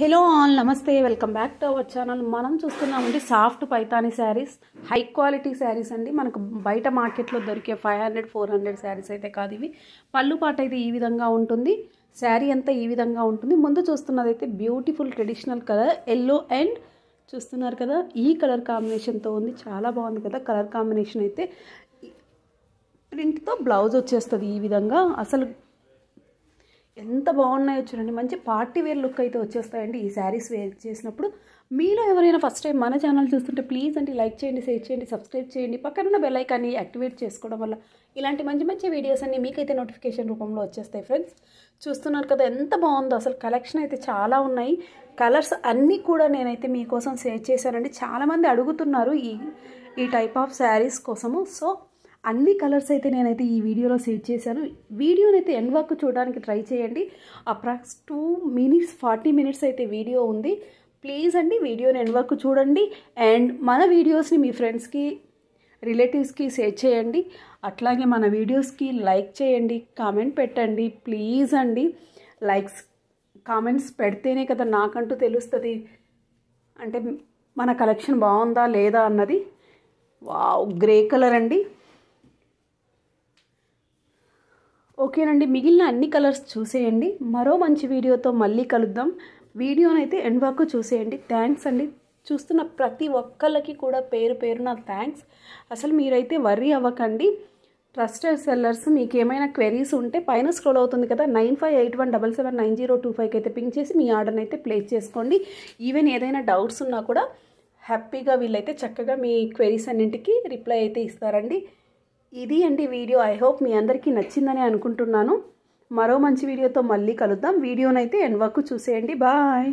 hello all నమస్తే welcome back to our channel మనం చూస్తున్నామండి soft Paithani saris high quality saris అండి మనకు బయట మార్కెట్లో దొరికే five hundred four hundred saris అయితే కాదు ఇవి పళ్ళు పాట అయితే ఈ విధంగా ఉంటుంది శారీ అంతా ఈ విధంగా ఉంటుంది ముందు చూస్తున్నది అయితే beautiful traditional colour yellow and చూస్తున్నారు కదా ఈ కలర్ కాంబినేషన్తో ఉంది చాలా బాగుంది కదా కలర్ కాంబినేషన్ అయితే ప్రింట్తో బ్లౌజ్ వచ్చేస్తుంది ఈ విధంగా అసలు ఎంత బాగున్నాయో చూడండి మంచి పార్టీ వేర్ లుక్ అయితే వచ్చేస్తాయండి ఈ శారీస్ వేర్ చేసినప్పుడు మీలో ఎవరైనా ఫస్ట్ టైం మన ఛానల్ చూస్తుంటే ప్లీజ్ అంటే లైక్ చేయండి షేర్ చేయండి సబ్స్క్రైబ్ చేయండి పక్కనున్న బెల్ ఐకాన్ని యాక్టివేట్ చేసుకోవడం వల్ల ఇలాంటి మంచి మంచి వీడియోస్ అన్ని మీకైతే నోటిఫికేషన్ రూపంలో వచ్చేస్తాయి ఫ్రెండ్స్ చూస్తున్నారు కదా ఎంత బాగుందో అసలు కలెక్షన్ అయితే చాలా ఉన్నాయి కలర్స్ అన్నీ కూడా నేనైతే మీకోసం షేర్ చేశానండి చాలామంది అడుగుతున్నారు ఈ ఈ టైప్ ఆఫ్ శారీస్ కోసము సో అన్ని కలర్స్ అయితే నేనైతే ఈ వీడియోలో సేవ్ చేశాను వీడియోనైతే ఎండ్ వరకు చూడడానికి ట్రై చేయండి approx two minutes forty minutes అయితే వీడియో ఉంది ప్లీజ్ అండి వీడియోని ఎండ్ వరకు చూడండి అండ్ మన వీడియోస్ని మీ ఫ్రెండ్స్కి రిలేటివ్స్కి షేర్ చేయండి అట్లాగే మన వీడియోస్కి లైక్ చేయండి కామెంట్ పెట్టండి ప్లీజ్ అండి లైక్స్ కామెంట్స్ పెడితేనే కదా నాకంటూ తెలుస్తుంది అంటే మన కలెక్షన్ బాగుందా లేదా అన్నది వావ్ గ్రే కలర్ అండి ఓకేనండి మిగిలిన అన్ని కలర్స్ చూసేయండి మరో మంచి వీడియోతో మళ్ళీ కలుద్దాం వీడియోనైతే ఎండ్ వరకు చూసేయండి థ్యాంక్స్ అండి చూస్తున్న ప్రతి ఒక్కళ్ళకి కూడా పేరు పేరు నా థ్యాంక్స్ అసలు మీరైతే వర్రీ అవ్వకండి ట్రస్ట్ సెల్లర్స్ మీకు ఏమైనా క్వెరీస్ ఉంటే పైన స్క్రోల్ అవుతుంది కదా nine five eight one double seven nine zero two ఫైవ్కి అయితే పింక్ చేసి మీ ఆర్డర్ని అయితే ప్లేస్ చేసుకోండి ఈవెన్ ఏదైనా డౌట్స్ ఉన్నా కూడా హ్యాపీగా వీళ్ళైతే చక్కగా మీ క్వెరీస్ అన్నింటికి రిప్లై అయితే ఇస్తారండి ఇది అండి వీడియో ఐ హోప్ మీ అందరికీ నచ్చిందని అనుకుంటున్నాను మరో మంచి వీడియోతో మళ్ళీ కలుద్దాం వీడియోనైతే ఎండ్ చూసేయండి బాయ్